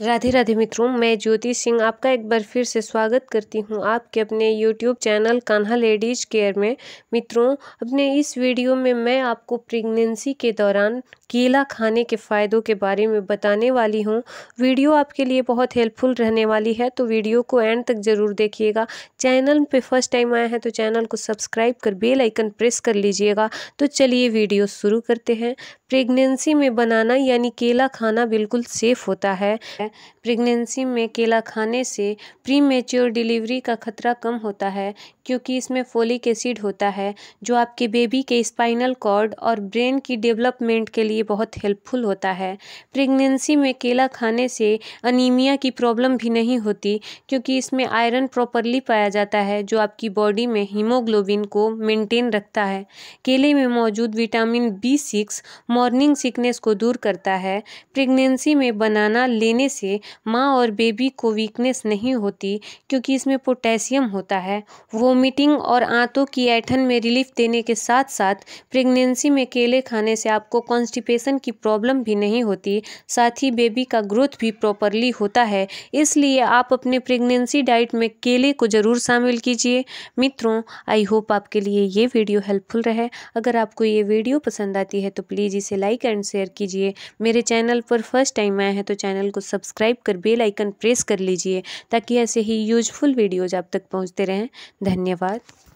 राधे राधे मित्रों मैं ज्योति सिंह आपका एक बार फिर से स्वागत करती हूं आपके अपने YouTube channel Kanha ladies care में मित्रों अपने इस वीडियो में मैं आपको प्रेगनेंसी के दौरान केला खाने के फ़ायदों के बारे में बताने वाली हूं वीडियो आपके लिए बहुत हेल्पफुल रहने वाली है तो वीडियो को एंड तक ज़रूर देखिएगा चैनल पर फर्स्ट टाइम आया है तो चैनल को सब्सक्राइब कर बेल आइकन प्रेस कर लीजिएगा तो चलिए वीडियो शुरू करते हैं प्रेगनेंसी में बनाना यानी केला खाना बिल्कुल सेफ़ होता है है प्रेगनेंसी में केला खाने से प्रीमेच्योर डिलीवरी का खतरा कम होता है क्योंकि इसमें फोलिक एसिड होता है जो आपके बेबी के स्पाइनल कॉर्ड और ब्रेन की डेवलपमेंट के लिए बहुत हेल्पफुल होता है प्रेगनेंसी में केला खाने से अनीमिया की प्रॉब्लम भी नहीं होती क्योंकि इसमें आयरन प्रॉपरली पाया जाता है जो आपकी बॉडी में हीमोग्लोबिन को मेंटेन रखता है केले में मौजूद vitamin B six morning sickness को दूर करता है प्रेगनेंसी में बनाना लेने से माँ और बेबी को वीकनेस नहीं होती क्योंकि इसमें पोटेशियम होता है वोमिटिंग और आंतों की ऐठन में रिलीफ देने के साथ साथ प्रेगनेंसी में केले खाने से आपको कॉन्स्टिपेशन की प्रॉब्लम भी नहीं होती साथ ही बेबी का ग्रोथ भी प्रॉपरली होता है इसलिए आप अपने प्रेगनेंसी डाइट में केले को ज़रूर शामिल कीजिए मित्रों आई होप आपके लिए ये वीडियो हेल्पफुल रहे अगर आपको ये वीडियो पसंद आती है तो प्लीज़ इसे लाइक एंड शेयर कीजिए मेरे चैनल पर फर्स्ट टाइम आए हैं तो चैनल को सब्सक्राइब सब्सक्राइब कर बेल आइकन प्रेस कर लीजिए ताकि ऐसे ही यूजफुल वीडियोज़ आप तक पहुँचते रहें धन्यवाद